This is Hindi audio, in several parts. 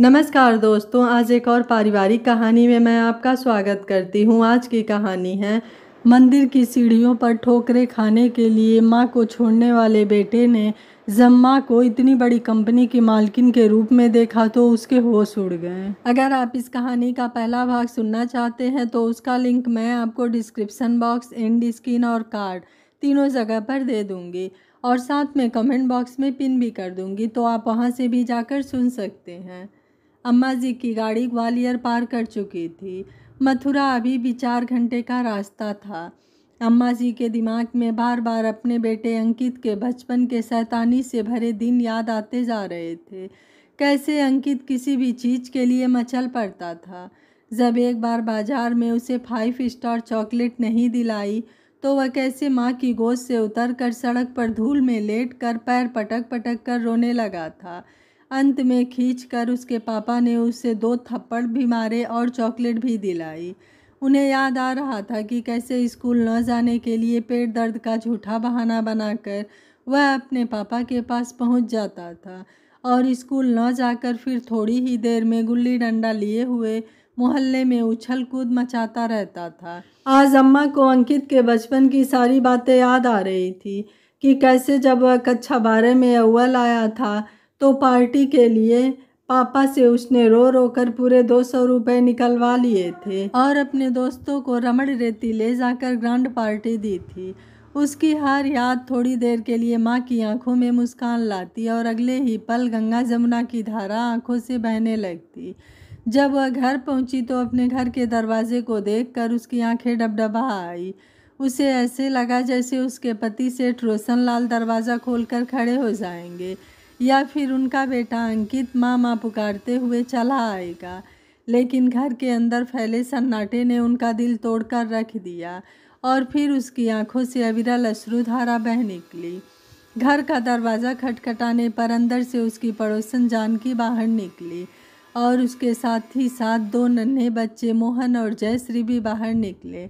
नमस्कार दोस्तों आज एक और पारिवारिक कहानी में मैं आपका स्वागत करती हूँ आज की कहानी है मंदिर की सीढ़ियों पर ठोकरे खाने के लिए माँ को छोड़ने वाले बेटे ने जब माँ को इतनी बड़ी कंपनी की मालकिन के रूप में देखा तो उसके होश उड़ गए अगर आप इस कहानी का पहला भाग सुनना चाहते हैं तो उसका लिंक मैं आपको डिस्क्रिप्सन बॉक्स एंड स्क्रीन और कार्ड तीनों जगह पर दे दूँगी और साथ में कमेंट बॉक्स में पिन भी कर दूँगी तो आप वहाँ से भी जाकर सुन सकते हैं अम्मा जी की गाड़ी ग्वालियर पार कर चुकी थी मथुरा अभी भी चार घंटे का रास्ता था अम्मा जी के दिमाग में बार बार अपने बेटे अंकित के बचपन के सैतानी से भरे दिन याद आते जा रहे थे कैसे अंकित किसी भी चीज़ के लिए मचल पड़ता था जब एक बार बाजार में उसे फाइव स्टार चॉकलेट नहीं दिलाई तो वह कैसे माँ की गोद से उतर कर सड़क पर धूल में लेट कर पैर पटक पटक कर रोने लगा था अंत में खींच कर उसके पापा ने उसे दो थप्पड़ भी मारे और चॉकलेट भी दिलाई उन्हें याद आ रहा था कि कैसे स्कूल न जाने के लिए पेट दर्द का झूठा बहाना बनाकर वह अपने पापा के पास पहुंच जाता था और स्कूल न जाकर फिर थोड़ी ही देर में गुल्ली डंडा लिए हुए मोहल्ले में उछल कूद मचाता रहता था आज अम्मा को अंकित के बचपन की सारी बातें याद आ रही थी कि कैसे जब वह कक्षा बारह में अव्वल आया था तो पार्टी के लिए पापा से उसने रो रो कर पूरे दो सौ रुपये निकलवा लिए थे और अपने दोस्तों को रमड़ रेती ले जाकर ग्रांड पार्टी दी थी उसकी हर याद थोड़ी देर के लिए माँ की आंखों में मुस्कान लाती और अगले ही पल गंगा जमुना की धारा आंखों से बहने लगती जब वह घर पहुंची तो अपने घर के दरवाजे को देखकर उसकी आंखें डबडबा आई उसे ऐसे लगा जैसे उसके पति सेठ रोशन लाल दरवाज़ा खोलकर खड़े हो जाएंगे या फिर उनका बेटा अंकित माँ माँ पुकारते हुए चला आएगा लेकिन घर के अंदर फैले सन्नाटे ने उनका दिल तोड़कर रख दिया और फिर उसकी आंखों से अविरल अश्रुधारा बह निकली घर का दरवाज़ा खटखटाने पर अंदर से उसकी पड़ोसन जानकी बाहर निकली और उसके साथ ही साथ दो नन्हे बच्चे मोहन और जयश्री भी बाहर निकले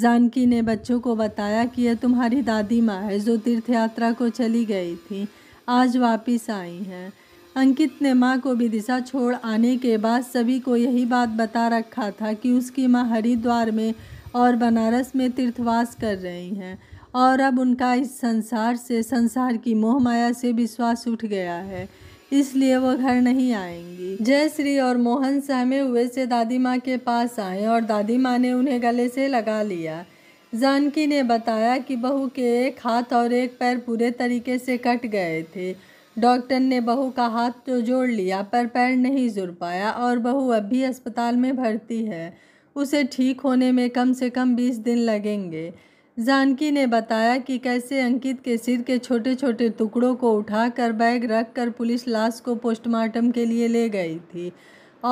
जानकी ने बच्चों को बताया कि यह तुम्हारी दादी माँ है जो तीर्थ यात्रा को चली गई थी आज वापस आई हैं अंकित ने माँ को विदिशा छोड़ आने के बाद सभी को यही बात बता रखा था कि उसकी माँ हरिद्वार में और बनारस में तीर्थवास कर रही हैं और अब उनका इस संसार से संसार की मोह माया से विश्वास उठ गया है इसलिए वो घर नहीं आएंगी जयश्री और मोहन सहमे हुए से दादी माँ के पास आए और दादी माँ ने उन्हें गले से लगा लिया जानकी ने बताया कि बहू के एक हाथ और एक पैर पूरे तरीके से कट गए थे डॉक्टर ने बहू का हाथ तो जोड़ लिया पर पैर नहीं जुड़ पाया और बहू अब भी अस्पताल में भर्ती है उसे ठीक होने में कम से कम बीस दिन लगेंगे जानकी ने बताया कि कैसे अंकित के सिर के छोटे छोटे टुकड़ों को उठाकर बैग रख कर पुलिस लाश को पोस्टमार्टम के लिए ले गई थी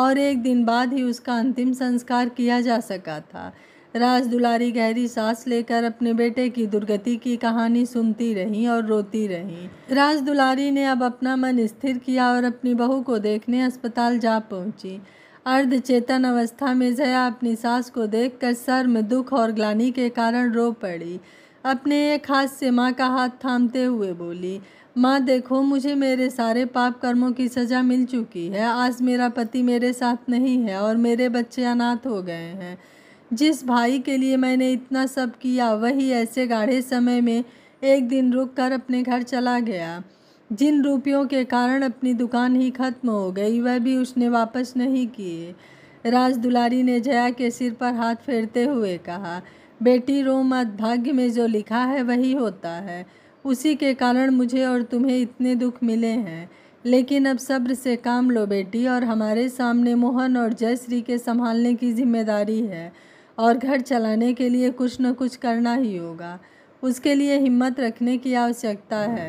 और एक दिन बाद ही उसका अंतिम संस्कार किया जा सका था राज दुलारी गहरी सांस लेकर अपने बेटे की दुर्गति की कहानी सुनती रहीं और रोती रहीं राज दुलारी ने अब अपना मन स्थिर किया और अपनी बहू को देखने अस्पताल जा पहुंची अर्ध चेतन अवस्था में जया अपनी सास को देखकर सर में दुख और ग्लानी के कारण रो पड़ी अपने एक हाथ से माँ का हाथ थामते हुए बोली माँ देखो मुझे मेरे सारे पाप कर्मों की सज़ा मिल चुकी है आज मेरा पति मेरे साथ नहीं है और मेरे बच्चे अनाथ हो गए हैं जिस भाई के लिए मैंने इतना सब किया वही ऐसे गाढ़े समय में एक दिन रुक कर अपने घर चला गया जिन रुपयों के कारण अपनी दुकान ही खत्म हो गई वह भी उसने वापस नहीं किए राज दुलारी ने जया के सिर पर हाथ फेरते हुए कहा बेटी रो मत भाग्य में जो लिखा है वही होता है उसी के कारण मुझे और तुम्हें इतने दुख मिले हैं लेकिन अब सब्र से काम लो बेटी और हमारे सामने मोहन और जयश्री के संभालने की जिम्मेदारी है और घर चलाने के लिए कुछ न कुछ करना ही होगा उसके लिए हिम्मत रखने की आवश्यकता है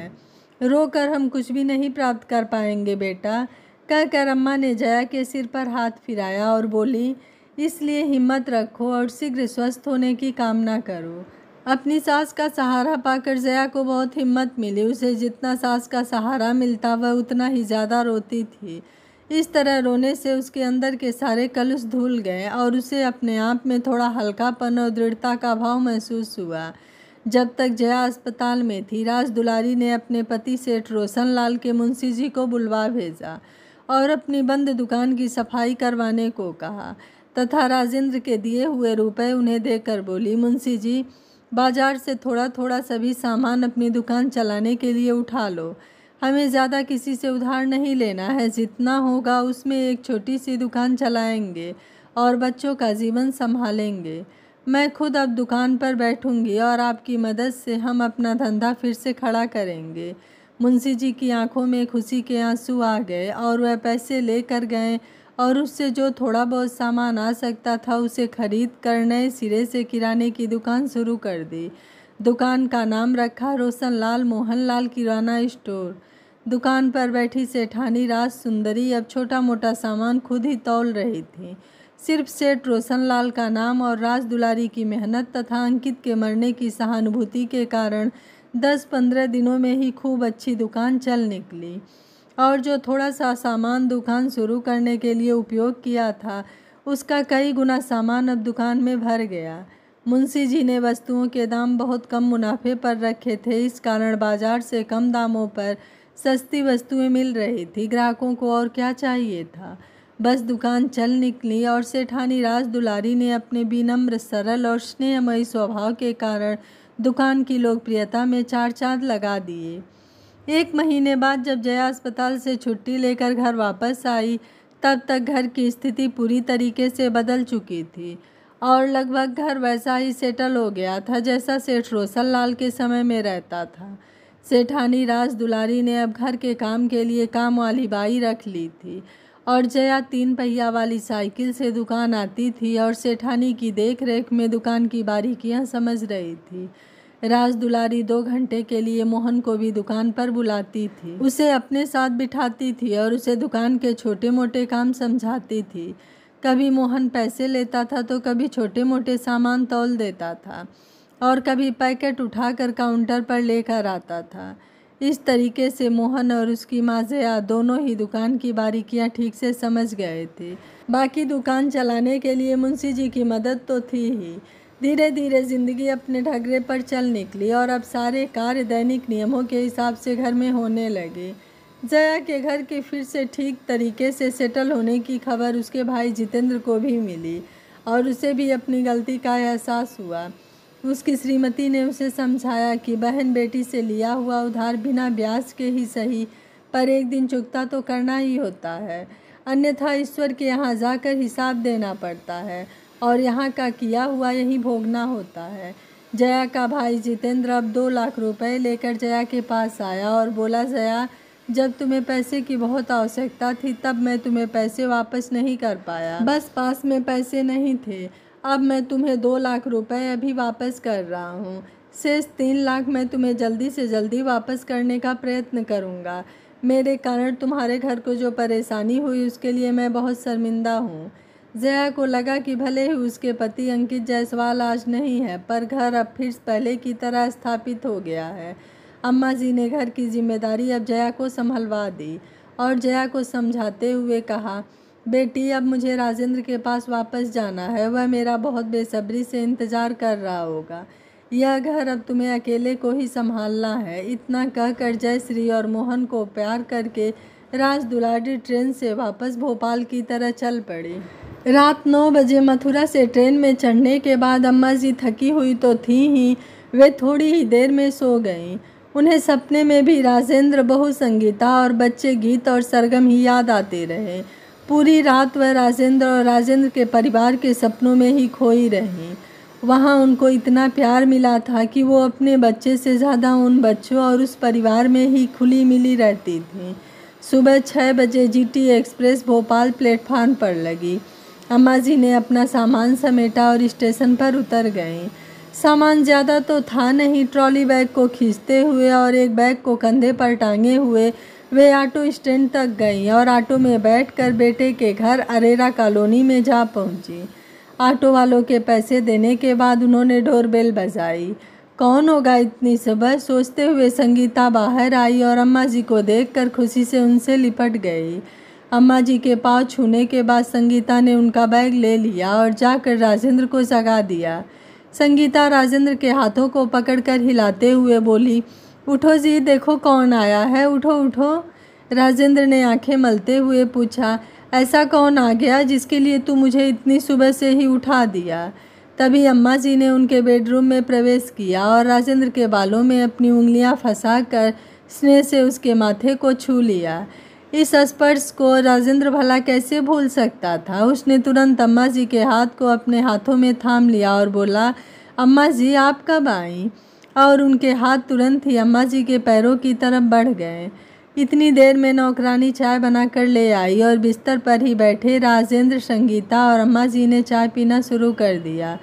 रो कर हम कुछ भी नहीं प्राप्त कर पाएंगे बेटा कहकर अम्मा ने जया के सिर पर हाथ फिराया और बोली इसलिए हिम्मत रखो और शीघ्र स्वस्थ होने की कामना करो अपनी सास का सहारा पाकर जया को बहुत हिम्मत मिली उसे जितना सास का सहारा मिलता वह उतना ही ज़्यादा रोती थी इस तरह रोने से उसके अंदर के सारे कलुष धुल गए और उसे अपने आप में थोड़ा हल्कापन और दृढ़ता का भाव महसूस हुआ जब तक जया अस्पताल में थी राज दुलारी ने अपने पति सेठ रोशन लाल के मुंशी जी को बुलवा भेजा और अपनी बंद दुकान की सफाई करवाने को कहा तथा राजेंद्र के दिए हुए रुपए उन्हें देकर बोली मुंशी जी बाजार से थोड़ा थोड़ा सभी सामान अपनी दुकान चलाने के लिए उठा लो हमें ज़्यादा किसी से उधार नहीं लेना है जितना होगा उसमें एक छोटी सी दुकान चलाएंगे और बच्चों का जीवन संभालेंगे मैं खुद अब दुकान पर बैठूंगी और आपकी मदद से हम अपना धंधा फिर से खड़ा करेंगे मुंशी जी की आंखों में खुशी के आंसू आ गए और वह पैसे लेकर गए और उससे जो थोड़ा बहुत सामान आ सकता था उसे खरीद कर नए सिरे से किराने की दुकान शुरू कर दी दुकान का नाम रखा रोशन लाल मोहन लाल किराना स्टोर दुकान पर बैठी सेठानी राज सुंदरी अब छोटा मोटा सामान खुद ही तौल रही थी सिर्फ सेठ रोशन लाल का नाम और राज दुलारी की मेहनत तथा अंकित के मरने की सहानुभूति के कारण दस पंद्रह दिनों में ही खूब अच्छी दुकान चल निकली और जो थोड़ा सा सामान दुकान शुरू करने के लिए उपयोग किया था उसका कई गुना सामान अब दुकान में भर गया मुंशी जी ने वस्तुओं के दाम बहुत कम मुनाफे पर रखे थे इस कारण बाज़ार से कम दामों पर सस्ती वस्तुएं मिल रही थी ग्राहकों को और क्या चाहिए था बस दुकान चल निकली और सेठानी राज दुलारी ने अपने विनम्र सरल और स्नेहमयी स्वभाव के कारण दुकान की लोकप्रियता में चार चांद लगा दिए एक महीने बाद जब जया अस्पताल से छुट्टी लेकर घर वापस आई तब तक घर की स्थिति पूरी तरीके से बदल चुकी थी और लगभग घर वैसा ही सेटल हो गया था जैसा सेठ रोशन लाल के समय में रहता था सेठानी राज दुलारी ने अब घर के काम के लिए काम वाली बाई रख ली थी और जया तीन पहिया वाली साइकिल से दुकान आती थी और सेठानी की देख रेख में दुकान की बारीकियां समझ रही थी राज दुलारी दो घंटे के लिए मोहन को भी दुकान पर बुलाती थी उसे अपने साथ बिठाती थी और उसे दुकान के छोटे मोटे काम समझाती थी कभी मोहन पैसे लेता था तो कभी छोटे मोटे सामान तोल देता था और कभी पैकेट उठाकर काउंटर पर लेकर आता था इस तरीके से मोहन और उसकी माजया दोनों ही दुकान की बारीकियां ठीक से समझ गए थे बाकी दुकान चलाने के लिए मुंशी जी की मदद तो थी ही धीरे धीरे ज़िंदगी अपने ढगरे पर चल निकली और अब सारे कार्य दैनिक नियमों के हिसाब से घर में होने लगे जया के घर के फिर से ठीक तरीके से सेटल होने की खबर उसके भाई जितेंद्र को भी मिली और उसे भी अपनी गलती का एहसास हुआ उसकी श्रीमती ने उसे समझाया कि बहन बेटी से लिया हुआ उधार बिना ब्याज के ही सही पर एक दिन चुकता तो करना ही होता है अन्यथा ईश्वर के यहाँ जाकर हिसाब देना पड़ता है और यहाँ का किया हुआ यही भोगना होता है जया का भाई जितेंद्र अब दो लाख रुपए लेकर जया के पास आया और बोला जया जब तुम्हें पैसे की बहुत आवश्यकता थी तब मैं तुम्हें पैसे वापस नहीं कर पाया बस पास में पैसे नहीं थे अब मैं तुम्हें दो लाख रुपए अभी वापस कर रहा हूँ शेष तीन लाख मैं तुम्हें जल्दी से जल्दी वापस करने का प्रयत्न करूँगा मेरे कारण तुम्हारे घर को जो परेशानी हुई उसके लिए मैं बहुत शर्मिंदा हूँ जया को लगा कि भले ही उसके पति अंकित जायसवाल आज नहीं है पर घर अब फिर पहले की तरह स्थापित हो गया है अम्मा जी ने घर की जिम्मेदारी अब जया को संभलवा दी और जया को समझाते हुए कहा बेटी अब मुझे राजेंद्र के पास वापस जाना है वह मेरा बहुत बेसब्री से इंतज़ार कर रहा होगा यह घर अब तुम्हें अकेले को ही संभालना है इतना कहकर जयश्री और मोहन को प्यार करके राज दुलाडी ट्रेन से वापस भोपाल की तरह चल पड़ी रात नौ बजे मथुरा से ट्रेन में चढ़ने के बाद अम्मा जी थकी हुई तो थी ही वे थोड़ी ही देर में सो गईं उन्हें सपने में भी राजेंद्र बहु संगीता और बच्चे गीत और सरगम ही याद आते रहे पूरी रात वह राजेंद्र और राजेंद्र के परिवार के सपनों में ही खोई रही वहाँ उनको इतना प्यार मिला था कि वो अपने बच्चे से ज़्यादा उन बच्चों और उस परिवार में ही खुली मिली रहती थी सुबह छः बजे जीटी एक्सप्रेस भोपाल प्लेटफार्म पर लगी अम्मा जी ने अपना सामान समेटा और स्टेशन पर उतर गए सामान ज़्यादा तो था नहीं ट्रॉली बैग को खींचते हुए और एक बैग को कंधे पर टांगे हुए वे ऑटो स्टैंड तक गई और ऑटो में बैठकर बेटे के घर अरेरा कॉलोनी में जा पहुंची ऑटो वालों के पैसे देने के बाद उन्होंने डोरबेल बजाई कौन होगा इतनी सुबह सोचते हुए संगीता बाहर आई और अम्मा जी को देखकर खुशी से उनसे लिपट गई अम्मा जी के पाँव छूने के बाद संगीता ने उनका बैग ले लिया और जाकर राजेंद्र को जगा दिया संगीता राजेंद्र के हाथों को पकड़कर हिलाते हुए बोली उठो जी देखो कौन आया है उठो उठो राजेंद्र ने आंखें मलते हुए पूछा ऐसा कौन आ गया जिसके लिए तू मुझे इतनी सुबह से ही उठा दिया तभी अम्मा जी ने उनके बेडरूम में प्रवेश किया और राजेंद्र के बालों में अपनी उंगलियां फंसा कर स्नेह से उसके माथे को छू लिया इस स्पर्श को राजेंद्र भला कैसे भूल सकता था उसने तुरंत अम्मा जी के हाथ को अपने हाथों में थाम लिया और बोला अम्मा जी आप कब आई और उनके हाथ तुरंत ही अम्मा जी के पैरों की तरफ बढ़ गए इतनी देर में नौकरानी चाय बनाकर ले आई और बिस्तर पर ही बैठे राजेंद्र संगीता और अम्मा जी ने चाय पीना शुरू कर दिया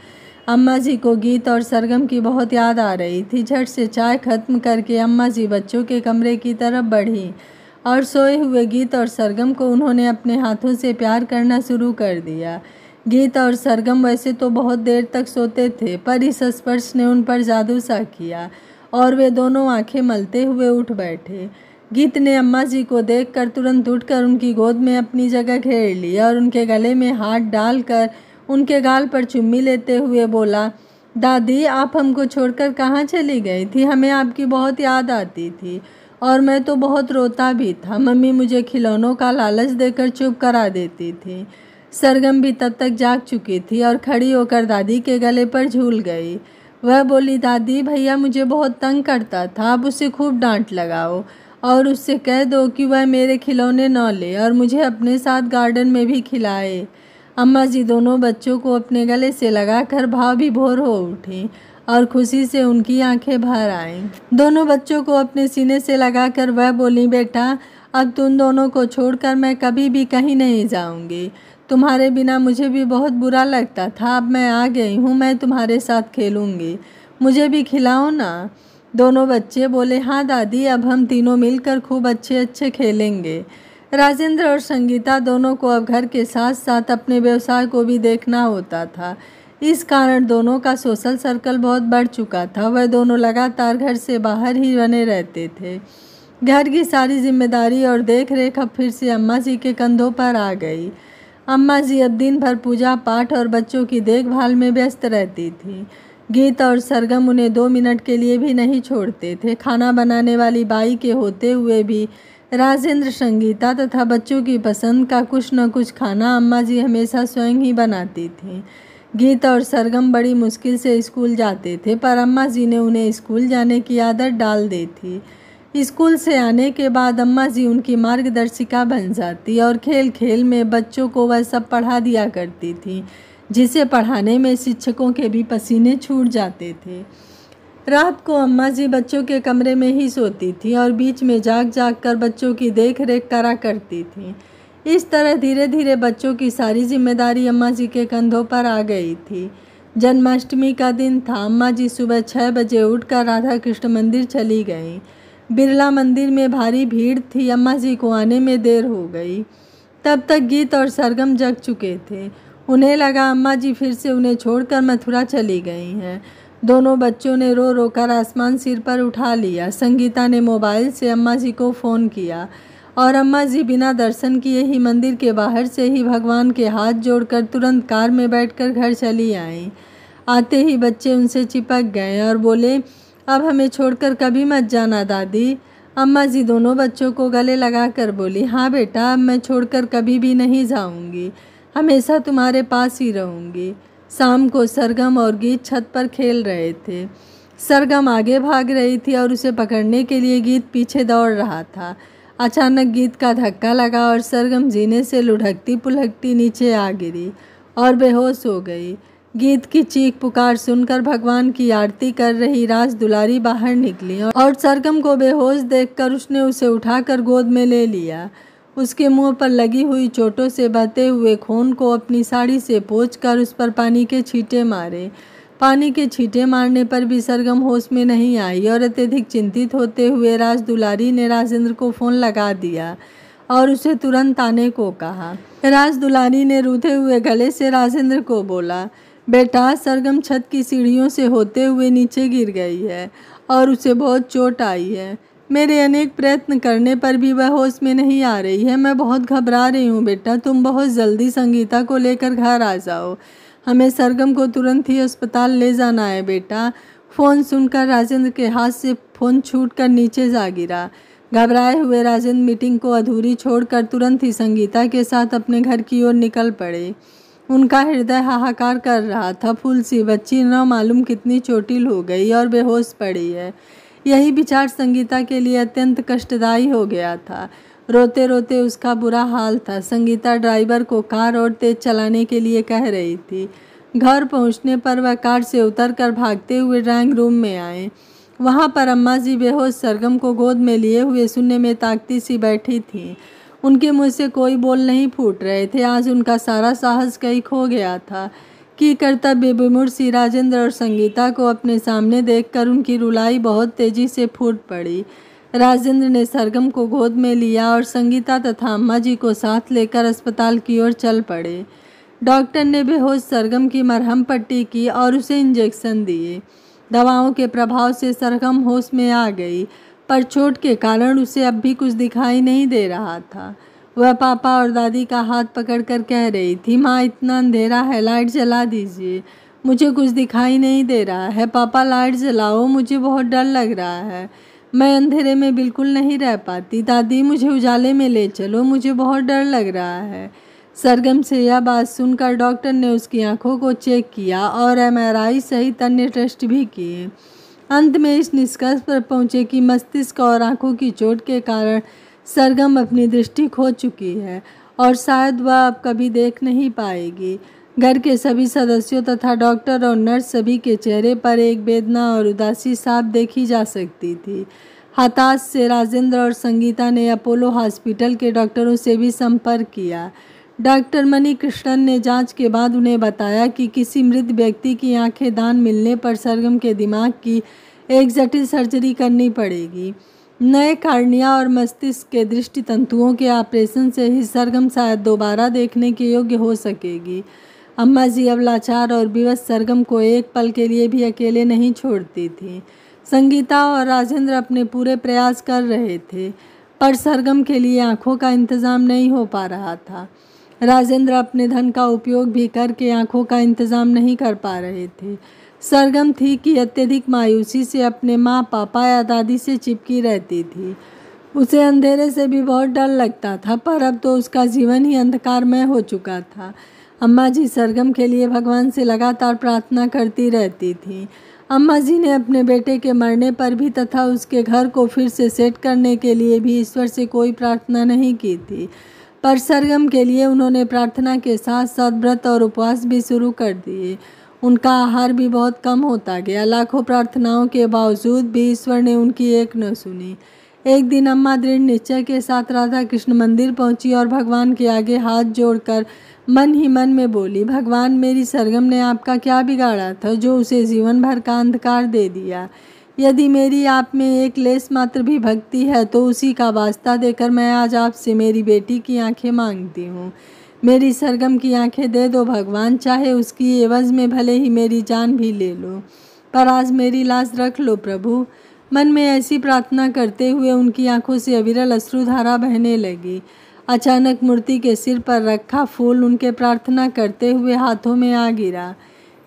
अम्मा जी को गीत और सरगम की बहुत याद आ रही थी झट से चाय खत्म करके अम्मा जी बच्चों के कमरे की तरफ बढ़ी और सोए हुए गीत और सरगम को उन्होंने अपने हाथों से प्यार करना शुरू कर दिया गीत और सरगम वैसे तो बहुत देर तक सोते थे पर इस स्पर्श ने उन पर जादू सा किया और वे दोनों आंखें मलते हुए उठ बैठे गीत ने अम्मा जी को देखकर तुरंत उठकर उनकी गोद में अपनी जगह घेर ली और उनके गले में हाथ डालकर उनके गाल पर चुम्मी लेते हुए बोला दादी आप हमको छोड़कर कहाँ चली गई थी हमें आपकी बहुत याद आती थी और मैं तो बहुत रोता भी था मम्मी मुझे खिलौनों का लालच देकर चुप करा देती थी सरगम भी तब तक जाग चुकी थी और खड़ी होकर दादी के गले पर झूल गई वह बोली दादी भैया मुझे बहुत तंग करता था अब उसे खूब डांट लगाओ और उससे कह दो कि वह मेरे खिलौने न ले और मुझे अपने साथ गार्डन में भी खिलाए अम्मा जी दोनों बच्चों को अपने गले से लगाकर भाव भी भोर हो उठी और खुशी से उनकी आंखें भर आईं दोनों बच्चों को अपने सीने से लगाकर वह बोली बेटा अब तुम दोनों को छोड़कर मैं कभी भी कहीं नहीं जाऊंगी तुम्हारे बिना मुझे भी बहुत बुरा लगता था अब मैं आ गई हूँ मैं तुम्हारे साथ खेलूँगी मुझे भी खिलाओ ना दोनों बच्चे बोले हाँ दादी अब हम तीनों मिलकर खूब अच्छे अच्छे खेलेंगे राजेंद्र और संगीता दोनों को अब घर के साथ साथ अपने व्यवसाय को भी देखना होता था इस कारण दोनों का सोशल सर्कल बहुत बढ़ चुका था वह दोनों लगातार घर से बाहर ही बने रहते थे घर की सारी जिम्मेदारी और देख रेख अब फिर से अम्मा जी के कंधों पर आ गई अम्मा जी अब दिन भर पूजा पाठ और बच्चों की देखभाल में व्यस्त रहती थी गीत और सरगम उन्हें दो मिनट के लिए भी नहीं छोड़ते थे खाना बनाने वाली बाई के होते हुए भी राजेंद्र संगीता तथा बच्चों की पसंद का कुछ न कुछ खाना अम्मा जी हमेशा स्वयं ही बनाती थीं गीत और सरगम बड़ी मुश्किल से स्कूल जाते थे पर अम्मा जी ने उन्हें स्कूल जाने की आदत डाल दी थी स्कूल से आने के बाद अम्मा जी उनकी मार्गदर्शिका बन जाती और खेल खेल में बच्चों को वह सब पढ़ा दिया करती थी जिसे पढ़ाने में शिक्षकों के भी पसीने छूट जाते थे रात को अम्मा जी बच्चों के कमरे में ही सोती थी और बीच में जाग जाग कर बच्चों की देख रेख करा करती थी इस तरह धीरे धीरे बच्चों की सारी जिम्मेदारी अम्मा जी के कंधों पर आ गई थी जन्माष्टमी का दिन था अम्मा जी सुबह छः बजे उठकर राधा कृष्ण मंदिर चली गईं बिरला मंदिर में भारी भीड़ थी अम्मा जी को आने में देर हो गई तब तक गीत और सरगम जग चुके थे उन्हें लगा अम्मा जी फिर से उन्हें छोड़कर मथुरा चली गई हैं दोनों बच्चों ने रो रो कर आसमान सिर पर उठा लिया संगीता ने मोबाइल से अम्मा जी को फ़ोन किया और अम्मा जी बिना दर्शन किए ही मंदिर के बाहर से ही भगवान के हाथ जोड़कर तुरंत कार में बैठकर घर चली आईं आते ही बच्चे उनसे चिपक गए और बोले अब हमें छोड़कर कभी मत जाना दादी अम्मा जी दोनों बच्चों को गले लगा कर बोली हाँ बेटा अब मैं छोड़कर कभी भी नहीं जाऊंगी हमेशा तुम्हारे पास ही रहूंगी शाम को सरगम और गीत छत पर खेल रहे थे सरगम आगे भाग रही थी और उसे पकड़ने के लिए गीत पीछे दौड़ रहा था अचानक गीत का धक्का लगा और सरगम जीने से लुढ़कती पुलहकती नीचे आ गिरी और बेहोश हो गई गीत की चीख पुकार सुनकर भगवान की आरती कर रही राज दुलारी बाहर निकली और सरगम को बेहोश देखकर उसने उसे उठाकर गोद में ले लिया उसके मुंह पर लगी हुई चोटों से बहते हुए खून को अपनी साड़ी से पोछ कर उस पर पानी के छींटे मारे पानी के छींटे मारने पर भी सरगम होश में नहीं आई और अत्यधिक चिंतित होते हुए राज दुलारी ने राजेंद्र को फ़ोन लगा दिया और उसे तुरंत आने को कहा राज दुलारी ने रूधे हुए गले से राजेंद्र को बोला बेटा सरगम छत की सीढ़ियों से होते हुए नीचे गिर गई है और उसे बहुत चोट आई है मेरे अनेक प्रयत्न करने पर भी वह होश में नहीं आ रही है मैं बहुत घबरा रही हूँ बेटा तुम बहुत जल्दी संगीता को लेकर घर आ जाओ हमें सरगम को तुरंत ही अस्पताल ले जाना है बेटा फ़ोन सुनकर राजेंद्र के हाथ से फ़ोन छूट कर नीचे जा गिरा घबराए हुए राजेंद्र मीटिंग को अधूरी छोड़कर तुरंत ही संगीता के साथ अपने घर की ओर निकल पड़े उनका हृदय हाहाकार कर रहा था फूल सी बच्ची न मालूम कितनी चोटिल हो गई और बेहोश पड़ी है यही विचार संगीता के लिए अत्यंत कष्टदायी हो गया था रोते रोते उसका बुरा हाल था संगीता ड्राइवर को कार और तेज चलाने के लिए कह रही थी घर पहुंचने पर वह कार से उतर कर भागते हुए ड्राइंग रूम में आए वहाँ पर अम्मा जी बेहोश सरगम को गोद में लिए हुए सुनने में ताकती सी बैठी थीं उनके मुँह से कोई बोल नहीं फूट रहे थे आज उनका सारा साहस कहीं खो गया था कि करता बेबीमुर राजेंद्र और संगीता को अपने सामने देखकर उनकी रुलाई बहुत तेज़ी से फूट पड़ी राजेंद्र ने सरगम को गोद में लिया और संगीता तथा अम्मा जी को साथ लेकर अस्पताल की ओर चल पड़े डॉक्टर ने बेहोश सरगम की मरहम पट्टी की और उसे इंजेक्शन दिए दवाओं के प्रभाव से सरगम होश में आ गई पर चोट के कारण उसे अब भी कुछ दिखाई नहीं दे रहा था वह पापा और दादी का हाथ पकड़कर कह रही थी माँ इतना अंधेरा है लाइट जला दीजिए मुझे कुछ दिखाई नहीं दे रहा है पापा लाइट जलाओ मुझे बहुत डर लग रहा है मैं अंधेरे में बिल्कुल नहीं रह पाती दादी मुझे उजाले में ले चलो मुझे बहुत डर लग रहा है सरगम से यह बात सुनकर डॉक्टर ने उसकी आंखों को चेक किया और एमआरआई सहित अन्य टेस्ट भी किए अंत में इस निष्कर्ष पर पहुँचे कि मस्तिष्क और आंखों की चोट के कारण सरगम अपनी दृष्टि खो चुकी है और शायद वह अब कभी देख नहीं पाएगी घर के सभी सदस्यों तथा डॉक्टर और नर्स सभी के चेहरे पर एक वेदना और उदासी साफ देखी जा सकती थी हताश से राजेंद्र और संगीता ने अपोलो हॉस्पिटल के डॉक्टरों से भी संपर्क किया डॉक्टर मणिकृष्णन ने जांच के बाद उन्हें बताया कि किसी मृत व्यक्ति की आंखें दान मिलने पर सरगम के दिमाग की एक जटिल सर्जरी करनी पड़ेगी नए कार्निया और मस्तिष्क के दृष्टि तंतुओं के ऑपरेशन से ही सरगम शायद दोबारा देखने के योग्य हो सकेगी अम्मा जी अब लाचार और विवश सरगम को एक पल के लिए भी अकेले नहीं छोड़ती थी संगीता और राजेंद्र अपने पूरे प्रयास कर रहे थे पर सरगम के लिए आँखों का इंतज़ाम नहीं हो पा रहा था राजेंद्र अपने धन का उपयोग भी करके आंखों का इंतज़ाम नहीं कर पा रहे थे सरगम थी कि अत्यधिक मायूसी से अपने माँ पापा या दादी से चिपकी रहती थी उसे अंधेरे से भी बहुत डर लगता था पर अब तो उसका जीवन ही अंधकारमय हो चुका था अम्मा जी सरगम के लिए भगवान से लगातार प्रार्थना करती रहती थी अम्मा जी ने अपने बेटे के मरने पर भी तथा उसके घर को फिर से सेट करने के लिए भी ईश्वर से कोई प्रार्थना नहीं की थी पर सरगम के लिए उन्होंने प्रार्थना के साथ साथ व्रत और उपवास भी शुरू कर दिए उनका आहार भी बहुत कम होता गया लाखों प्रार्थनाओं के बावजूद भी ईश्वर ने उनकी एक न सुनी एक दिन अम्मा दृढ़ निश्चय के साथ राधा कृष्ण मंदिर पहुंची और भगवान के आगे हाथ जोड़कर मन ही मन में बोली भगवान मेरी सरगम ने आपका क्या बिगाड़ा था जो उसे जीवन भर का अंधकार दे दिया यदि मेरी आप में एक लेस मात्र भी भक्ति है तो उसी का वास्ता देकर मैं आज आपसे मेरी बेटी की आंखें मांगती हूँ मेरी सरगम की आंखें दे दो भगवान चाहे उसकी एवज में भले ही मेरी जान भी ले लो पर आज मेरी लाश रख लो प्रभु मन में ऐसी प्रार्थना करते हुए उनकी आंखों से अविरल अश्रुधारा बहने लगी अचानक मूर्ति के सिर पर रखा फूल उनके प्रार्थना करते हुए हाथों में आ गिरा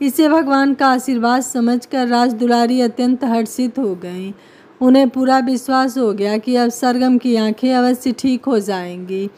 इसे भगवान का आशीर्वाद समझकर राज दुलारी अत्यंत हर्षित हो गई उन्हें पूरा विश्वास हो गया कि अब सरगम की आंखें अवश्य ठीक हो जाएंगी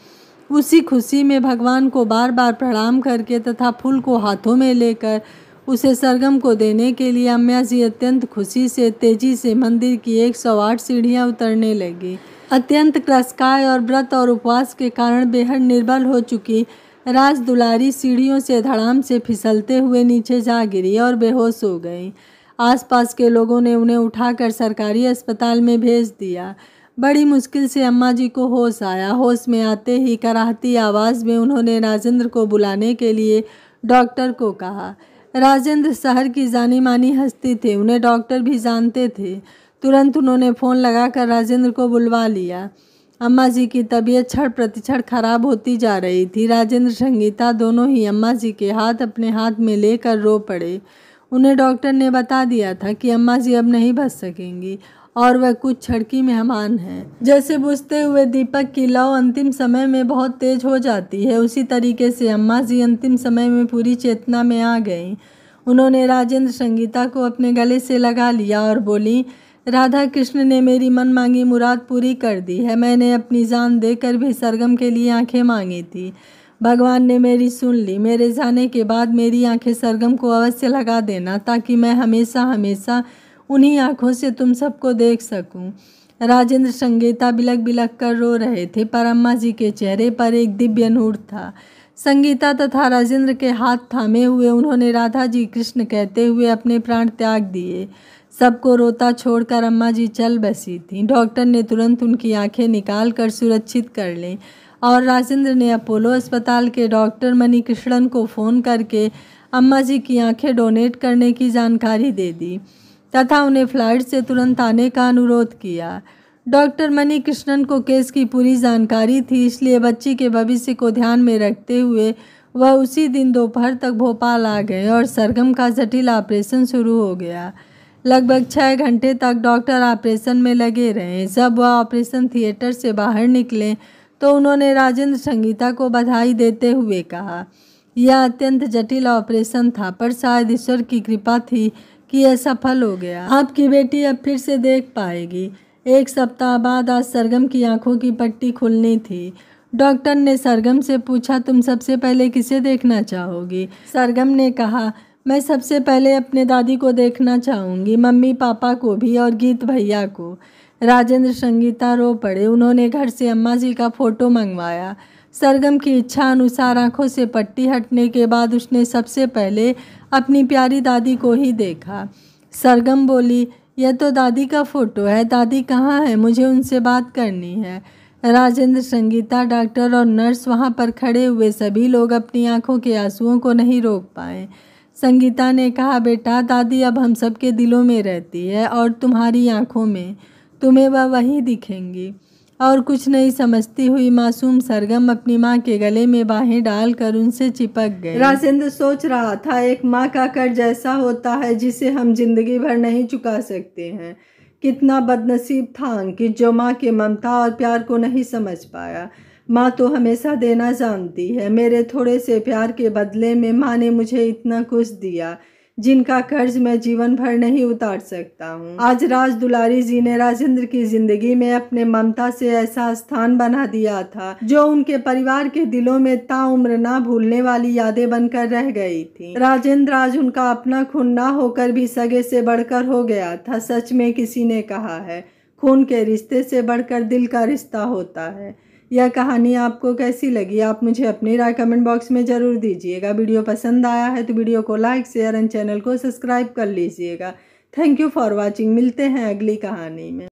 उसी खुशी में भगवान को बार बार प्रणाम करके तथा फूल को हाथों में लेकर उसे सरगम को देने के लिए अम्या जी अत्यंत खुशी से तेजी से मंदिर की एक सौ आठ सीढ़ियाँ उतरने लगी अत्यंत क्रसकाय और व्रत और उपवास के कारण बेहद निर्बल हो चुकी राज दुलारी सीढ़ियों से धड़ाम से फिसलते हुए नीचे जा गिरी और बेहोश हो गई आसपास के लोगों ने उन्हें उठाकर सरकारी अस्पताल में भेज दिया बड़ी मुश्किल से अम्मा जी को होश आया होश में आते ही कराहती आवाज़ में उन्होंने राजेंद्र को बुलाने के लिए डॉक्टर को कहा राजेंद्र शहर की जानी मानी हस्ती थे उन्हें डॉक्टर भी जानते थे तुरंत उन्होंने फ़ोन लगाकर राजेंद्र को बुलवा लिया अम्मा जी की तबीयत क्षण प्रतिक्षण खराब होती जा रही थी राजेंद्र संगीता दोनों ही अम्मा जी के हाथ अपने हाथ में लेकर रो पड़े उन्हें डॉक्टर ने बता दिया था कि अम्मा जी अब नहीं बच सकेंगी और वह कुछ क्षण की मेहमान हैं जैसे बुझते हुए दीपक की लौ अंतिम समय में बहुत तेज हो जाती है उसी तरीके से अम्मा जी अंतिम समय में पूरी चेतना में आ गईं उन्होंने राजेंद्र संगीता को अपने गले से लगा लिया और बोली राधा कृष्ण ने मेरी मन मांगी मुराद पूरी कर दी है मैंने अपनी जान देकर भी सरगम के लिए आंखें मांगी थी भगवान ने मेरी सुन ली मेरे जाने के बाद मेरी आंखें सरगम को अवश्य लगा देना ताकि मैं हमेशा हमेशा उन्हीं आँखों से तुम सबको देख सकूं। राजेंद्र संगीता बिलक बिलक कर रो रहे थे पर अम्मा जी के चेहरे पर एक दिव्य नूर था संगीता तथा राजेंद्र के हाथ थामे हुए उन्होंने राधा जी कृष्ण कहते हुए अपने प्राण त्याग दिए सबको रोता छोड़कर अम्मा जी चल बसी थीं डॉक्टर ने तुरंत उनकी आंखें निकाल कर सुरक्षित कर लें और राजेंद्र ने अपोलो अस्पताल के डॉक्टर मणिकृष्णन को फ़ोन करके अम्मा जी की आंखें डोनेट करने की जानकारी दे दी तथा उन्हें फ्लाइट से तुरंत आने का अनुरोध किया डॉक्टर मणिकृष्णन को केस की पूरी जानकारी थी इसलिए बच्ची के भविष्य को ध्यान में रखते हुए वह उसी दिन दोपहर तक भोपाल आ गए और सरगम का जटिल ऑपरेशन शुरू हो गया लगभग छः घंटे तक डॉक्टर ऑपरेशन में लगे रहे जब वह ऑपरेशन थिएटर से बाहर निकले तो उन्होंने राजेंद्र संगीता को बधाई देते हुए कहा यह अत्यंत जटिल ऑपरेशन था पर शायद ईश्वर की कृपा थी कि यह सफल हो गया आपकी बेटी अब फिर से देख पाएगी एक सप्ताह बाद आज सरगम की आंखों की पट्टी खुलनी थी डॉक्टर ने सरगम से पूछा तुम सबसे पहले किसे देखना चाहोगी सरगम ने कहा मैं सबसे पहले अपने दादी को देखना चाहूँगी मम्मी पापा को भी और गीत भैया को राजेंद्र संगीता रो पड़े उन्होंने घर से अम्मा जी का फ़ोटो मंगवाया सरगम की इच्छा अनुसार आंखों से पट्टी हटने के बाद उसने सबसे पहले अपनी प्यारी दादी को ही देखा सरगम बोली यह तो दादी का फ़ोटो है दादी कहाँ है मुझे उनसे बात करनी है राजेंद्र संगीता डॉक्टर और नर्स वहाँ पर खड़े हुए सभी लोग अपनी आंखों के आंसुओं को नहीं रोक पाए संगीता ने कहा बेटा दादी अब हम सब के दिलों में रहती है और तुम्हारी आँखों में तुम्हें वह वही दिखेंगी और कुछ नहीं समझती हुई मासूम सरगम अपनी माँ के गले में बाहें डालकर उनसे चिपक गए राजेंद्र सोच रहा था एक माँ का कर्ज ऐसा होता है जिसे हम जिंदगी भर नहीं चुका सकते हैं कितना बदनसीब था अंकित जो माँ के ममता और प्यार को नहीं समझ पाया माँ तो हमेशा देना जानती है मेरे थोड़े से प्यार के बदले में माँ ने मुझे इतना कुछ दिया जिनका कर्ज मैं जीवन भर नहीं उतार सकता हूँ आज राज दुलारी जी ने राजेंद्र की जिंदगी में अपने ममता से ऐसा स्थान बना दिया था जो उनके परिवार के दिलों में ताउम्र ना भूलने वाली यादें बनकर रह गई थी राजेंद्र आज उनका अपना खून ना होकर भी सगे से बढ़कर हो गया था सच में किसी ने कहा है खून के रिश्ते से बढ़कर दिल का रिश्ता होता है यह कहानी आपको कैसी लगी आप मुझे अपनी राय कमेंट बॉक्स में ज़रूर दीजिएगा वीडियो पसंद आया है तो वीडियो को लाइक शेयर एंड चैनल को सब्सक्राइब कर लीजिएगा थैंक यू फॉर वॉचिंग मिलते हैं अगली कहानी में